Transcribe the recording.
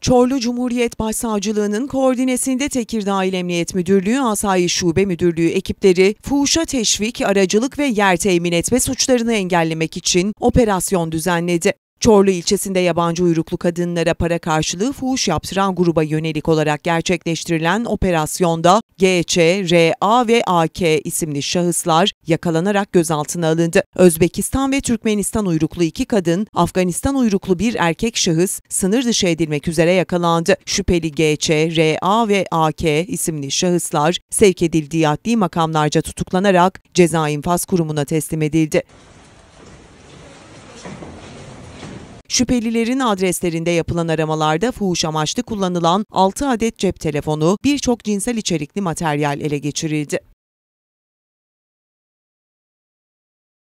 Çorlu Cumhuriyet Başsavcılığı'nın koordinesinde Tekirdağ İl Emniyet Müdürlüğü Asayiş Şube Müdürlüğü ekipleri fuhuşa teşvik, aracılık ve yer temin etme suçlarını engellemek için operasyon düzenledi. Çorlu ilçesinde yabancı uyruklu kadınlara para karşılığı fuhuş yaptıran gruba yönelik olarak gerçekleştirilen operasyonda GÇ, RA ve AK isimli şahıslar yakalanarak gözaltına alındı. Özbekistan ve Türkmenistan uyruklu iki kadın, Afganistan uyruklu bir erkek şahıs sınır dışı edilmek üzere yakalandı. Şüpheli GÇ, RA ve AK isimli şahıslar sevk edildiği adli makamlarca tutuklanarak ceza infaz kurumuna teslim edildi. Şüphelilerin adreslerinde yapılan aramalarda fuhuş amaçlı kullanılan 6 adet cep telefonu, birçok cinsel içerikli materyal ele geçirildi.